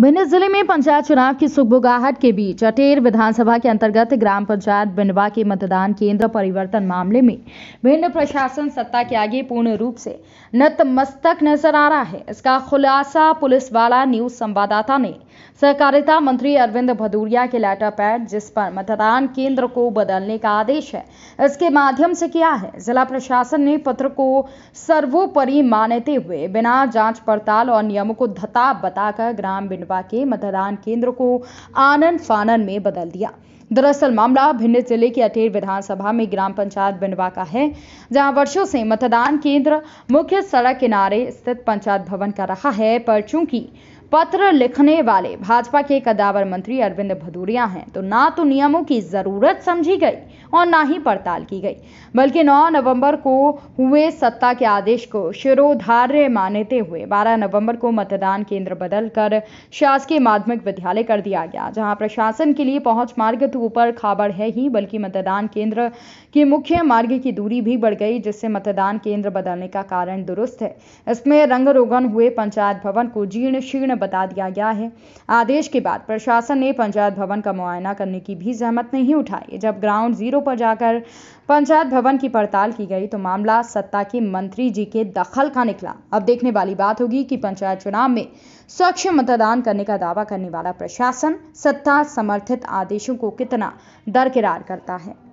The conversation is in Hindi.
भिंड जिले में पंचायत चुनाव की सुखबुगाहट के बीच अटेर विधानसभा के अंतर्गत ग्राम पंचायत बिंडवा के मतदान केंद्र परिवर्तन मामले में भिंड प्रशासन सत्ता के आगे पूर्ण रूप से नतमस्तक नजर आ रहा है इसका खुलासा पुलिस वाला न्यूज संवाददाता ने सहकारिता मंत्री अरविंद भदूरिया के लेटर पैड जिस पर मतदान केंद्र को बदलने का आदेश है इसके माध्यम से किया है जिला प्रशासन ने पत्र को सर्वोपरि मानते हुए बिना जांच पड़ताल और नियमों को धता बताकर ग्राम खंडवा के मतदान केंद्र को आनन फानन में बदल दिया दरअसल मामला भिंड जिले के अटेर विधानसभा में ग्राम पंचायत बिंडवा का है जहां वर्षों से मतदान केंद्र मुख्य सड़क किनारे स्थित पंचायत भवन का रहा है पर चूंकि पत्र लिखने वाले भाजपा के कदावर मंत्री अरविंद भदौरिया हैं तो ना तो नियमों की जरूरत समझी गई और ना ही पड़ताल की गई बल्कि 9 नवंबर को हुए सत्ता के आदेश को शिरोधार्य मानते हुए 12 नवंबर को मतदान केंद्र बदलकर शासकीय माध्यमिक विद्यालय कर दिया गया जहां प्रशासन के लिए पहुंच मार्ग तो ऊपर खाबड़ है ही बल्कि मतदान केंद्र के मुख्य मार्ग की दूरी भी बढ़ गई जिससे मतदान केंद्र बदलने का कारण दुरुस्त है इसमें रंग रोगन हुए पंचायत भवन को जीर्ण शीर्ण बता दिया गया है आदेश के बाद प्रशासन ने पंचायत भवन का मुआयना करने की भी जहमत नहीं उठाई जब ग्राउंड जीरो पर जाकर पंचायत भवन की पड़ताल की गई तो मामला सत्ता के मंत्री जी के दखल का निकला अब देखने वाली बात होगी कि पंचायत चुनाव में स्वच्छ मतदान करने का दावा करने वाला प्रशासन सत्ता समर्थित आदेशों को कितना दरकिरार करता है